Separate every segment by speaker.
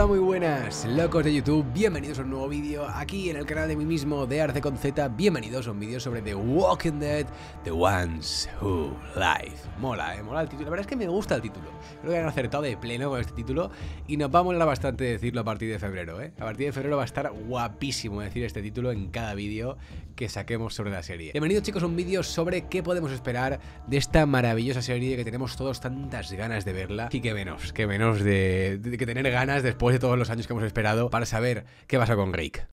Speaker 1: hola muy buenas, locos de YouTube, bienvenidos a un nuevo vídeo aquí en el canal de mí mismo de Arce con Z, bienvenidos a un vídeo sobre The Walking Dead, The Ones Who Live. Mola, eh, mola el título, la verdad es que me gusta el título, creo que han acertado de pleno con este título y nos va a molar bastante decirlo a partir de febrero, eh. A partir de febrero va a estar guapísimo decir este título en cada vídeo que saquemos sobre la serie. Bienvenidos chicos a un vídeo sobre qué podemos esperar de esta maravillosa serie que tenemos todos tantas ganas de verla y que menos, que menos de, de que tener ganas después de todos los años que hemos esperado para saber qué pasa con Rick.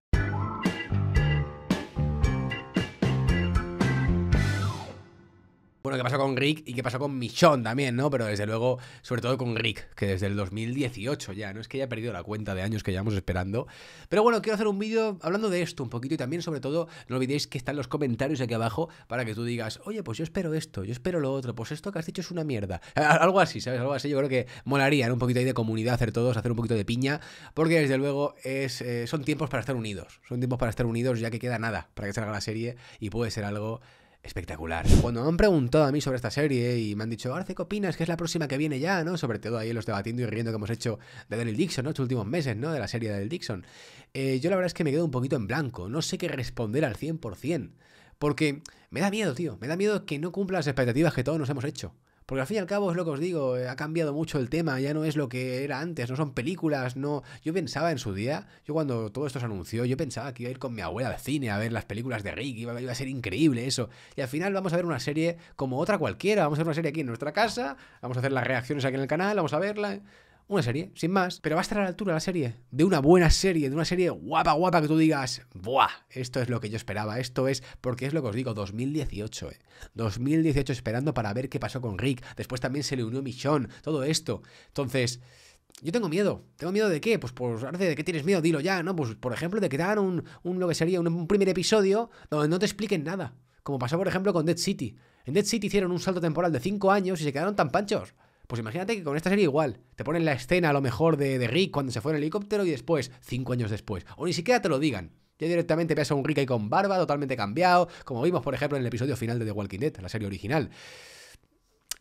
Speaker 1: lo que con Rick y qué pasó con Michon también, ¿no? Pero desde luego, sobre todo con Rick, que desde el 2018 ya, ¿no? Es que ya he perdido la cuenta de años que llevamos esperando. Pero bueno, quiero hacer un vídeo hablando de esto un poquito y también, sobre todo, no olvidéis que están los comentarios aquí abajo para que tú digas, oye, pues yo espero esto, yo espero lo otro, pues esto que has dicho es una mierda. Algo así, ¿sabes? Algo así, yo creo que molaría, En Un poquito ahí de comunidad, hacer todos, hacer un poquito de piña, porque desde luego es, eh, son tiempos para estar unidos, son tiempos para estar unidos ya que queda nada para que salga la serie y puede ser algo espectacular. Cuando me han preguntado a mí sobre esta serie y me han dicho, Arce, ¿qué opinas? Que es la próxima que viene ya, ¿no? Sobre todo ahí los debatiendo y riendo que hemos hecho de Daniel Dixon, ¿no? Estos últimos meses, ¿no? De la serie de Daniel Dixon. Eh, yo la verdad es que me quedo un poquito en blanco. No sé qué responder al 100%. Porque me da miedo, tío. Me da miedo que no cumpla las expectativas que todos nos hemos hecho. Porque al fin y al cabo es lo que os digo, eh, ha cambiado mucho el tema, ya no es lo que era antes, no son películas, no. Yo pensaba en su día, yo cuando todo esto se anunció, yo pensaba que iba a ir con mi abuela al cine a ver las películas de Rick, iba a ser increíble eso. Y al final vamos a ver una serie como otra cualquiera, vamos a ver una serie aquí en nuestra casa, vamos a hacer las reacciones aquí en el canal, vamos a verla una serie, sin más, pero va a estar a la altura la serie, de una buena serie, de una serie guapa, guapa que tú digas, ¡buah! Esto es lo que yo esperaba, esto es, porque es lo que os digo, 2018, eh. 2018 esperando para ver qué pasó con Rick, después también se le unió Michonne, todo esto. Entonces, yo tengo miedo. ¿Tengo miedo de qué? Pues, pues ahora de qué tienes miedo, dilo ya, ¿no? Pues, por ejemplo, de que te hagan un, lo que sería un, un primer episodio donde no te expliquen nada. Como pasó, por ejemplo, con Dead City. En Dead City hicieron un salto temporal de 5 años y se quedaron tan panchos. Pues imagínate que con esta serie igual. Te ponen la escena a lo mejor de, Rick cuando se fue en el helicóptero y después, cinco años después. O ni siquiera te lo digan. Ya directamente ves a un Rick ahí con barba, totalmente cambiado, como vimos, por ejemplo, en el episodio final de The Walking Dead, la serie original.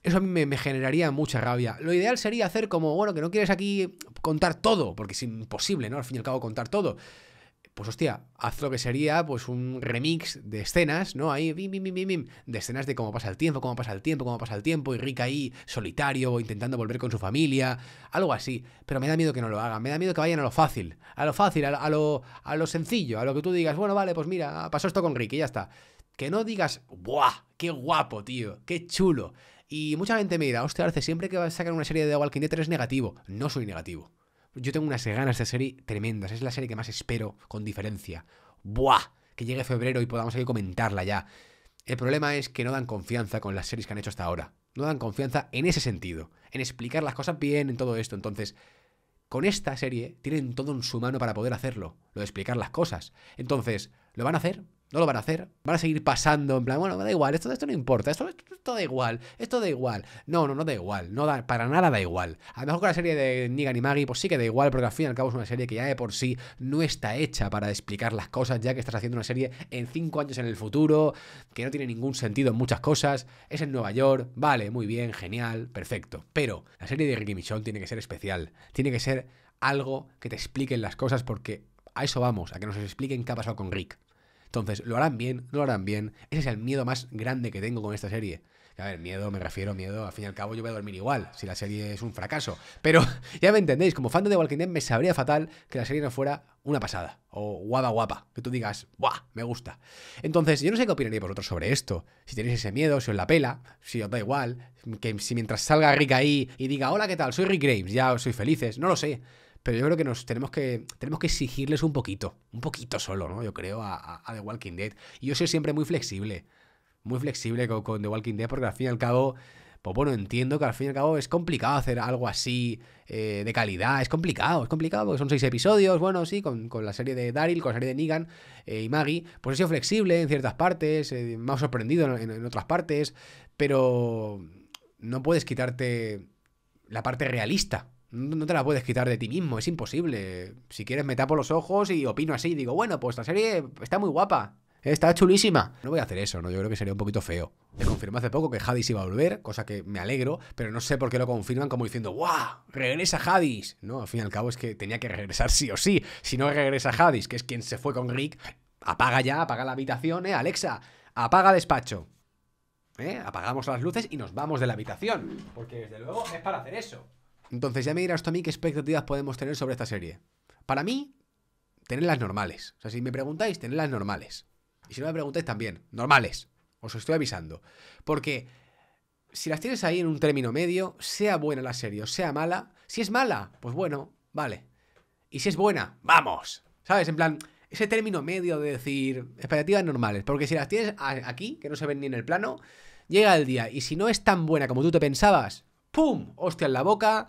Speaker 1: Eso a mí me, generaría mucha rabia. Lo ideal sería hacer como, bueno, que no quieres aquí contar todo, porque es imposible, ¿no? Al fin y al cabo, contar todo pues hostia, haz lo que sería pues un remix de escenas, ¿no? Ahí, bim, de escenas de cómo pasa el tiempo, cómo pasa el tiempo, cómo pasa el tiempo, y Rick ahí solitario, intentando volver con su familia, algo así. Pero me da miedo que no lo hagan, me da miedo que vayan a lo fácil, a lo fácil, a lo, a lo, sencillo, a lo que tú digas, bueno, vale, pues mira, pasó esto con Rick y ya está. Que no digas, ¡buah! ¡Qué guapo, tío! ¡Qué chulo! Y mucha gente me dirá, hostia, Arce, siempre que a sacar una serie de Walking Dead es negativo. No soy negativo. Yo tengo unas ganas de esta serie tremendas. Es la serie que más espero, con diferencia. ¡Buah! Que llegue febrero y podamos aquí comentarla ya. El problema es que no dan confianza con las series que han hecho hasta ahora. No dan confianza en ese sentido, en explicar las cosas bien, en todo esto. Entonces, con esta serie tienen todo en su mano para poder hacerlo, lo de explicar las cosas. Entonces, ¿lo van a hacer? No lo van a hacer. Van a seguir pasando en plan, bueno, da igual, esto, esto no importa, esto, da igual, esto da igual. No, no, no da igual, no para nada da igual. A lo mejor con la serie de Nigan y Maggie, pues sí que da igual, porque al fin y al cabo es una serie que ya de por sí no está hecha para explicar las cosas, ya que estás haciendo una serie en cinco años en el futuro, que no tiene ningún sentido en muchas cosas, es en Nueva York, vale, muy bien, genial, perfecto. Pero la serie de Ricky Michonne tiene que ser especial, tiene que ser algo que te expliquen las cosas porque a eso vamos, a que nos expliquen qué ha pasado con Rick. Entonces, ¿lo harán bien? lo harán bien? Ese es el miedo más grande que tengo con esta serie. A ver, miedo, me refiero miedo. Al fin y al cabo, yo voy a dormir igual si la serie es un fracaso. Pero ya me entendéis, como fan de The Walking Dead, me sabría fatal que la serie no fuera una pasada o guada guapa. Que tú digas, ¡buah! Me gusta. Entonces, yo no sé qué por vosotros sobre esto. Si tenéis ese miedo, si os la pela, si os da igual. Que si mientras salga Rick ahí y diga, Hola, ¿qué tal? Soy Rick Graves, ya soy felices. No lo sé. Pero yo creo que nos tenemos que, tenemos que exigirles un poquito, un poquito solo, ¿no? Yo creo, a, The Walking Dead. Y yo soy siempre muy flexible, muy flexible con, The Walking Dead, porque al fin y al cabo, pues bueno, entiendo que al fin y al cabo es complicado hacer algo así eh, de calidad, es complicado, es complicado, porque son seis episodios, bueno, sí, con, la serie de Daryl, con la serie de Negan eh, y Maggie, pues he sido flexible en ciertas partes, más eh, me ha sorprendido en, otras partes, pero no puedes quitarte la parte realista no te la puedes quitar de ti mismo, es imposible. Si quieres me tapo los ojos y opino así, digo, bueno, pues la serie está muy guapa, está chulísima. No voy a hacer eso, ¿no? Yo creo que sería un poquito feo. Me confirmó hace poco que Hadis iba a volver, cosa que me alegro, pero no sé por qué lo confirman como diciendo, ¡guau! ¡Regresa Hadis! No, al fin y al cabo es que tenía que regresar sí o sí. Si no regresa Hadis, que es quien se fue con Rick, apaga ya, apaga la habitación, ¿eh? Alexa, apaga despacho. ¿Eh? Apagamos las luces y nos vamos de la habitación. Porque desde luego es para hacer eso. Entonces ya me dirás tú a mí qué expectativas podemos tener sobre esta serie. Para mí, tener normales. O sea, si me preguntáis, tener normales. Y si no me preguntáis también, normales. Os estoy avisando. Porque si las tienes ahí en un término medio, sea buena la serie o sea mala, si es mala, pues bueno, vale. Y si es buena, vamos. ¿Sabes? En plan, ese término medio de decir expectativas normales. Porque si las tienes aquí, que no se ven ni en el plano, llega el día. Y si no es tan buena como tú te pensabas, ¡Pum! Hostia en la boca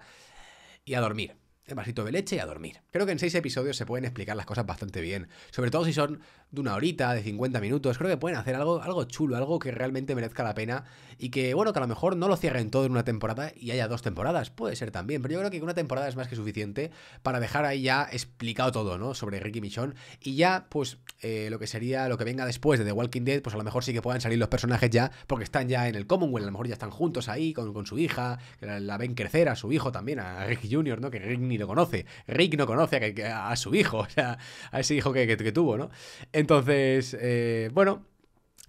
Speaker 1: y a dormir el vasito de leche y a dormir. Creo que en seis episodios se pueden explicar las cosas bastante bien, sobre todo si son de una horita, de 50 minutos, creo que pueden hacer algo, algo chulo, algo que realmente merezca la pena y que, bueno, que a lo mejor no lo cierren todo en una temporada y haya dos temporadas, puede ser también, pero yo creo que una temporada es más que suficiente para dejar ahí ya explicado todo, ¿no? Sobre Ricky Michon y ya, pues, eh, lo que sería lo que venga después de The Walking Dead, pues a lo mejor sí que puedan salir los personajes ya, porque están ya en el Commonwealth, a lo mejor ya están juntos ahí con, su hija, la, la, ven crecer a su hijo también, a Ricky Jr., ¿no? Que Ricky lo conoce. Rick no conoce a, su hijo, o sea, a ese hijo que, tuvo, ¿no? Entonces, eh, bueno.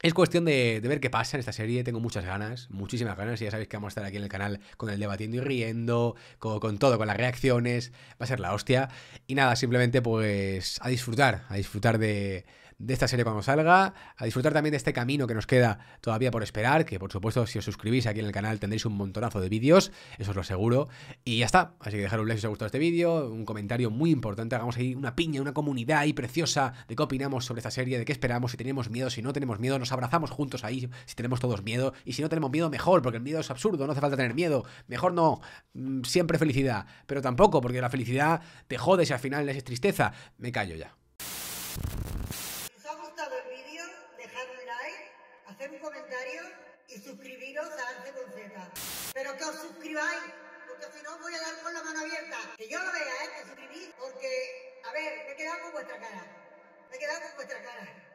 Speaker 1: Es cuestión de, ver qué pasa en esta serie. Tengo muchas ganas, muchísimas ganas. Y ya sabéis que vamos a estar aquí en el canal con el debatiendo y riendo, con, con, todo, con las reacciones. Va a ser la hostia. Y nada, simplemente pues a disfrutar, a disfrutar de, de esta serie cuando salga, a disfrutar también de este camino que nos queda todavía por esperar, que por supuesto si os suscribís aquí en el canal tendréis un montonazo de vídeos, eso os lo aseguro, y ya está, así que dejar un like si os ha gustado este vídeo, un comentario muy importante, hagamos ahí una piña, una comunidad ahí preciosa de qué opinamos sobre esta serie, de qué esperamos, si tenemos miedo, si no tenemos miedo, nos abrazamos juntos ahí, si tenemos todos miedo, y si no tenemos miedo, mejor, porque el miedo es absurdo, no hace falta tener miedo, mejor no, mm, siempre felicidad, pero tampoco, porque la felicidad te jodes y al final es tristeza, me callo ya. hacer un comentario y suscribiros a Arte con Z. Pero que os suscribáis, porque si no voy a dar con la mano abierta. Que yo lo vea, ¿eh? Que suscribís, porque, a ver, me he quedado con vuestra cara. Me he quedado con vuestra cara.